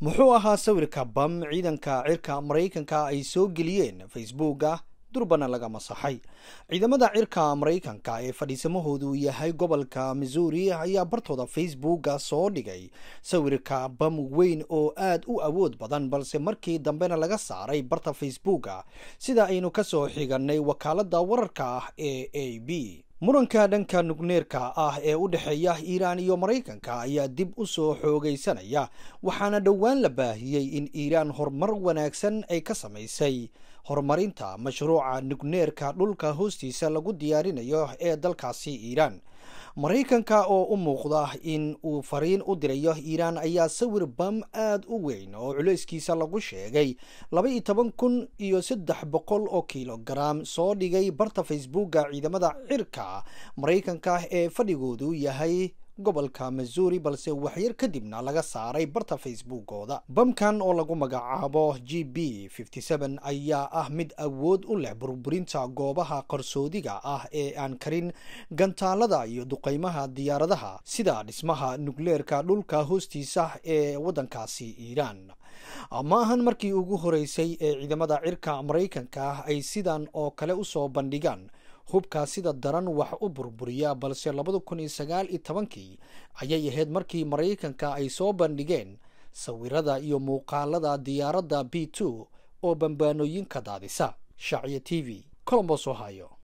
muxuu ahaa sawirka bam ciidanka cirka maraykanka ay soo geliyeen facebooka ah, durbana laga masaxay ciidamada cirka maraykanka ee fadhiisamahoodu yahay gobolka missouri ayaa bartooda facebooka ah soo dhigay sawirka bam weyn oo aad u awood badan balse markii dambena laga saaray barta facebooka ah, sida aynu kasoo xiganay wakaalada wararka ah ee a b muranka dhanka nugneerka ah ee u dhexeeya iiraan iyo maraykanka ayaa dib u soo xoogaysanaya waxaana dhowaan la baahiyey in iiraan horumar wanaagsan ay ka samaysay horumarinta mashruuca nugneerka dhulka hoostiisa lagu diyaarinayo ee dalkaasi iiraan maraykanka oo u muuqda in uu fariin u dirayo iiraan ayaa sawir bam aada u weyn oo culeyskiisa lagu sheegay laba iyo toban kun iyo saddex boqol oo kilogaram soo dhigay barta facebooka ciidamada cirka maraykanka ee fadhigoodu yahay gobolka missouri balse waxyar kadibna laga saaray barta facebookooda bamkan oo lagu magacaabo g b ayaa ah mid awood u leh burburinta goobaha qarsoodiga ah ee aan karin gantaalada iyo duqeymaha diyaaradaha sida dhismaha nukleerka dhulka hoostiisa ee waddankaasi iiraan ma ahan markii ugu horeysay ee ciidamada cirka maraykanka ay sidan oo kale usoo bandhigaan hubkaa sida daran wax u burburiya balse labada kun iyo sagaal iyo tobankii ayay ahayd markii maraykanka ay soo bandhigeen sawirada iyo muuqaalada diyaaradda b two oo bambaanooyinka daadisa shacyo t v colombos ohio